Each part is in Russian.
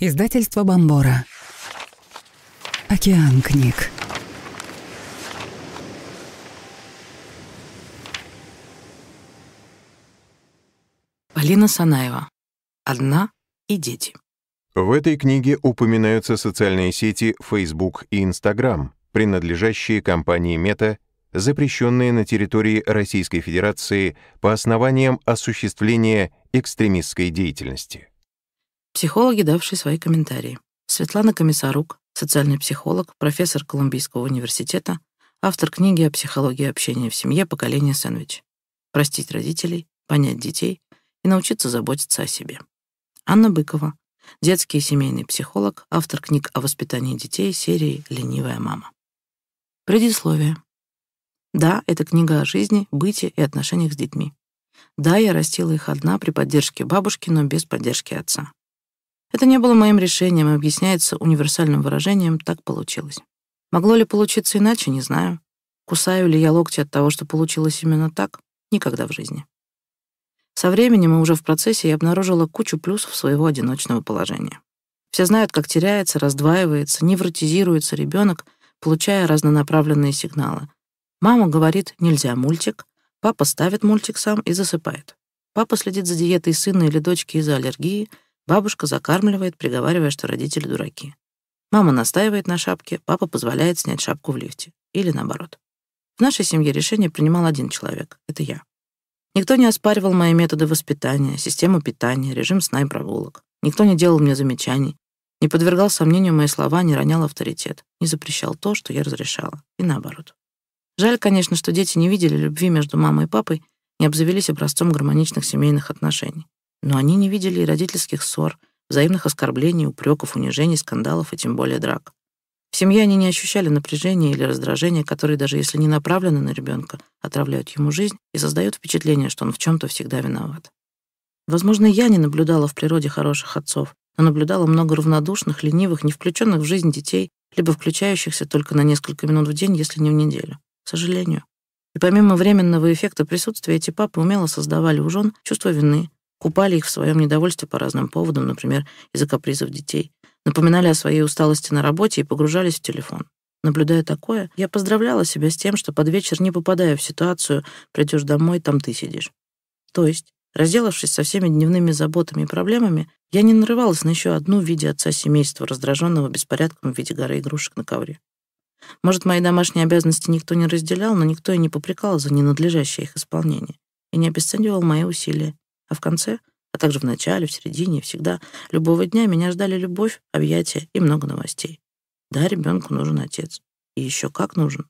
Издательство Бомбора. Океан книг. Полина Санаева. Одна и дети. В этой книге упоминаются социальные сети Facebook и Instagram, принадлежащие компании Meta, запрещенные на территории Российской Федерации по основаниям осуществления экстремистской деятельности. Психологи, давшие свои комментарии. Светлана Комиссарук, социальный психолог, профессор Колумбийского университета, автор книги о психологии общения в семье «Поколение сэндвич». Простить родителей, понять детей и научиться заботиться о себе. Анна Быкова, детский и семейный психолог, автор книг о воспитании детей серии «Ленивая мама». Предисловие. Да, это книга о жизни, быте и отношениях с детьми. Да, я растила их одна при поддержке бабушки, но без поддержки отца. Это не было моим решением и объясняется универсальным выражением «так получилось». Могло ли получиться иначе, не знаю. Кусаю ли я локти от того, что получилось именно так? Никогда в жизни. Со временем и уже в процессе я обнаружила кучу плюсов своего одиночного положения. Все знают, как теряется, раздваивается, невротизируется ребенок, получая разнонаправленные сигналы. Мама говорит «нельзя мультик», папа ставит мультик сам и засыпает. Папа следит за диетой сына или дочки из-за аллергии — Бабушка закармливает, приговаривая, что родители дураки. Мама настаивает на шапке, папа позволяет снять шапку в лифте. Или наоборот. В нашей семье решение принимал один человек — это я. Никто не оспаривал мои методы воспитания, систему питания, режим сна и прогулок. Никто не делал мне замечаний, не подвергал сомнению мои слова, не ронял авторитет, не запрещал то, что я разрешала, и наоборот. Жаль, конечно, что дети не видели любви между мамой и папой, не обзавелись образцом гармоничных семейных отношений. Но они не видели и родительских ссор, взаимных оскорблений, упреков, унижений, скандалов и тем более драк. В семье они не ощущали напряжения или раздражения, которые, даже если не направлены на ребенка, отравляют ему жизнь и создают впечатление, что он в чем-то всегда виноват. Возможно, я не наблюдала в природе хороших отцов, но наблюдала много равнодушных, ленивых, не включенных в жизнь детей, либо включающихся только на несколько минут в день, если не в неделю. К сожалению. И помимо временного эффекта присутствия, эти папы умело создавали у жен чувство вины, Купали их в своем недовольстве по разным поводам, например, из-за капризов детей. Напоминали о своей усталости на работе и погружались в телефон. Наблюдая такое, я поздравляла себя с тем, что под вечер не попадая в ситуацию «придешь домой, там ты сидишь». То есть, разделавшись со всеми дневными заботами и проблемами, я не нарывалась на еще одну в виде отца семейства, раздраженного беспорядком в виде горы игрушек на ковре. Может, мои домашние обязанности никто не разделял, но никто и не попрекал за ненадлежащее их исполнение и не обесценивал мои усилия, а в конце, а также в начале, в середине, всегда, любого дня меня ждали любовь, объятия и много новостей. Да, ребенку нужен отец. И еще как нужен.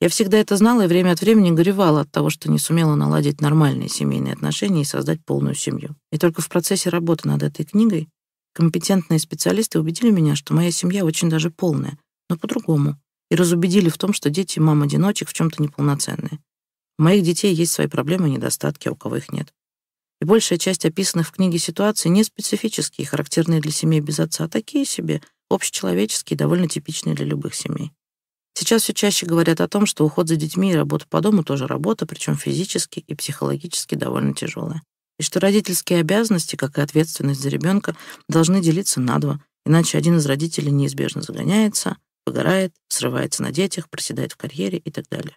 Я всегда это знала и время от времени горевала от того, что не сумела наладить нормальные семейные отношения и создать полную семью. И только в процессе работы над этой книгой компетентные специалисты убедили меня, что моя семья очень даже полная, но по-другому, и разубедили в том, что дети мам-одиночек в чем-то неполноценные. У моих детей есть свои проблемы и недостатки, а у кого их нет. И большая часть описанных в книге ситуаций не специфические, характерные для семей без отца, а такие себе, общечеловеческие, довольно типичные для любых семей. Сейчас все чаще говорят о том, что уход за детьми и работа по дому тоже работа, причем физически и психологически довольно тяжелая. И что родительские обязанности, как и ответственность за ребенка, должны делиться на два, иначе один из родителей неизбежно загоняется, выгорает, срывается на детях, проседает в карьере и так далее.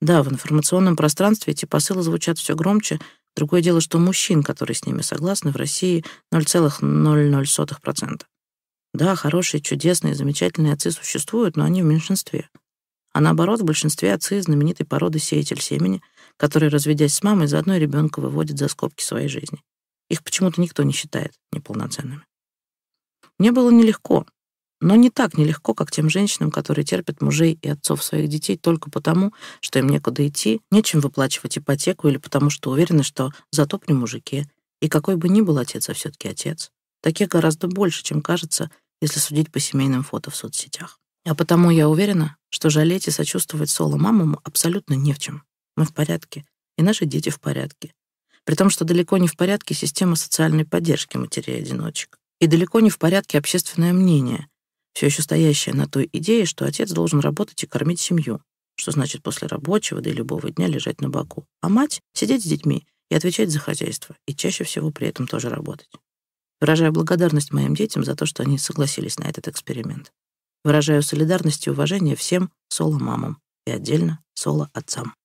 Да, в информационном пространстве эти посылы звучат все громче, Другое дело, что мужчин, которые с ними согласны, в России 0,00%. Да, хорошие, чудесные, замечательные отцы существуют, но они в меньшинстве. А наоборот, в большинстве отцы знаменитой породы сеятель семени, который, разведясь с мамой, заодно ребенка выводит за скобки своей жизни. Их почему-то никто не считает неполноценными. Мне было нелегко, но не так нелегко, как тем женщинам, которые терпят мужей и отцов своих детей только потому, что им некуда идти, нечем выплачивать ипотеку или потому, что уверены, что зато при мужике. И какой бы ни был отец, а все-таки отец. Таких гораздо больше, чем кажется, если судить по семейным фото в соцсетях. А потому я уверена, что жалеть и сочувствовать Соло мамам абсолютно не в чем. Мы в порядке, и наши дети в порядке. При том, что далеко не в порядке система социальной поддержки матерей-одиночек. И далеко не в порядке общественное мнение, все еще стоящая на той идее, что отец должен работать и кормить семью, что значит после рабочего, да и любого дня лежать на боку, а мать — сидеть с детьми и отвечать за хозяйство, и чаще всего при этом тоже работать. Выражаю благодарность моим детям за то, что они согласились на этот эксперимент. Выражаю солидарность и уважение всем соло-мамам и отдельно соло-отцам.